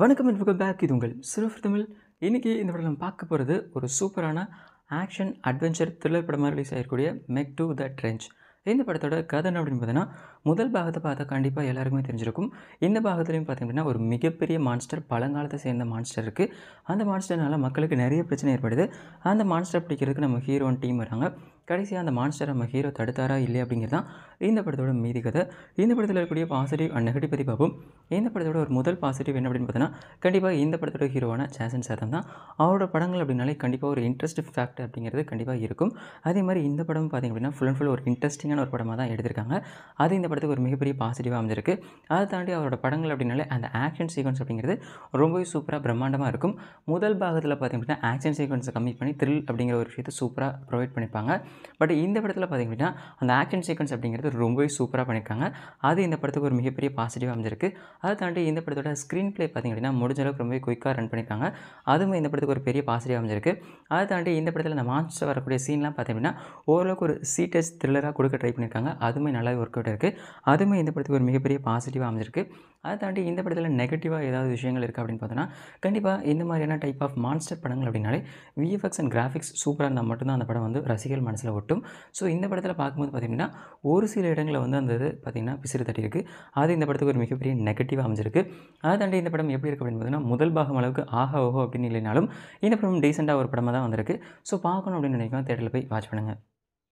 வணக்கம் and welcome back இது உங்கள் சிறுவர் தமிழ் இன்றைக்கி இந்த படம் நம்ம பார்க்க போகிறது ஒரு சூப்பரான ஆக்ஷன் அட்வென்ச்சர் த்ரில்லர் படமாக ரிலீஸ் ஆகிருக்கூடிய மெக் டு த ட்ரெஞ்ச் இந்த படத்தோட கதை என்ன அப்படின்னு பார்த்தீங்கன்னா முதல் பாகத்தை பார்த்தா கண்டிப்பாக எல்லாருக்குமே தெரிஞ்சிருக்கும் இந்த பாகத்துலையும் பார்த்தீங்கன்னா ஒரு மிகப்பெரிய மான்ஸ்டர் பழங்காலத்தை சேர்ந்த மான்ஸ்டர் இருக்குது அந்த மான்ஸ்டர்னால் மக்களுக்கு நிறைய பிரச்சனை ஏற்படுது அந்த மான்ஸ்டர் பிடிக்கிறதுக்கு நம்ம ஹீரோன் டீம் வராங்க கடைசியாக அந்த மான்ஸ்டர் நம்ம ஹீரோ தடுத்தாரா இல்லை அப்படிங்கிறது தான் இந்த படத்தோட மீதி கதை இந்த படத்தில் இருக்கக்கூடிய பாசிட்டிவ் அண்ட் நெகட்டிவ் பற்றி பார்ப்போம் இந்த படத்தோட ஒரு முதல் பாசிட்டிவ் என்ன அப்படின்னு பார்த்தீங்கன்னா கண்டிப்பாக இந்த படத்தோட ஹீரோவான சேசன் சாதம் தான் அவரோட படங்கள் அப்படின்னாலே கண்டிப்பாக ஒரு இன்ட்ரெஸ்ட் ஃபேக்ட் அப்படிங்கிறது கண்டிப்பாக இருக்கும் அதே மாதிரி இந்த படம் பார்த்திங்க அப்படின்னா ஃபுல் அண்ட் ஃபுல் ஒரு இன்ட்ரெஸ்டிங்கான ஒரு படமாக தான் எடுத்திருக்காங்க அது இந்த படத்துக்கு ஒரு மிகப்பெரிய பாசிட்டிவாக அமைஞ்சிருக்கு அதை தாண்டி அவரோட படங்கள் அப்படின்னாலே அந்த ஆக்ஷன் சீக்வன்ஸ் அப்படிங்கிறது ரொம்பவே சூப்பராக பிரம்மாண்டமாக இருக்கும் முதல் பாகத்தில் பார்த்திங்க அப்படின்னா ஆக்ஷன் சீக்வன்ஸை கம்மி பண்ணி த்ரில் அப்படிங்கிற ஒரு விஷயத்தை சூப்பராக ப்ரொவைட் பண்ணிப்பாங்க பட் இந்த படத்தில் பார்த்திங்கன்னா அந்த ஆக்ஷன் சீக்வன்ஸ் அப்படிங்கிறது ரொம்பவே சூப்பராக பண்ணியிருக்காங்க அது இந்த படத்துக்கு ஒரு மிகப்பெரிய பாசிட்டிவாக அமைஞ்சிருக்கு அதை தாண்டி இந்த படத்தோட ஸ்க்ரீன் ப்ளே அப்படின்னா முடிஞ்ச அளவுக்கு ரொம்பவே குயிக்காக ரன் பண்ணியிருக்காங்க அதுவும் இந்த படத்துக்கு ஒரு பெரிய பாசிட்டிவாக அமைஞ்சிருக்கு அதை தாண்டி இந்த படத்தில் அந்த மான்ஸ்டர் வரக்கூடிய சீன்லாம் பார்த்தீங்கன்னா ஓரளவுக்கு ஒரு சீட்டஸ் த்ரில்லராக கொடுக்க ட்ரை பண்ணியிருக்காங்க அதுவுமே நல்லாவே ஒர்க் அவுட் இருக்குது அதுவுமே இந்த படத்துக்கு ஒரு மிகப்பெரிய பாசிட்டிவாக அமைஞ்சிருக்கு அதை தாண்டி இந்த படத்தில் நெகட்டிவாக ஏதாவது விஷயங்கள் இருக்குது அப்படின்னு பார்த்தோன்னா கண்டிப்பாக இந்த மாதிரியான டைப் ஆஃப் மான்ஸ்டர் படங்கள் அப்படின்னாலே விஎஃப்எக்ஸ் அண்ட் கிராஃபிக்ஸ் சூப்பராக இருந்தால் மட்டும்தான் அந்த படம் வந்து ரசிகர்கள் மனசில் மனசில் ஒட்டும் ஸோ இந்த படத்தில் பார்க்கும்போது பார்த்திங்கன்னா ஒரு சில இடங்களில் வந்து அந்த இது பார்த்திங்கன்னா பிசிறு தட்டியிருக்கு அது இந்த படத்துக்கு ஒரு மிகப்பெரிய நெகட்டிவ் அமைஞ்சிருக்கு அதை தாண்டி இந்த படம் எப்படி இருக்குது அப்படின்னு பார்த்தீங்கன்னா முதல் பாகம் அளவுக்கு ஆக ஓஹோ அப்படின்னு இல்லைனாலும் இந்த படம் டீசெண்டாக ஒரு படமாக தான் வந்திருக்கு ஸோ பார்க்கணும் அப்படின்னு நினைக்கிறோம் தேட்டரில் போய் வாட்ச் பண்ணுங்கள்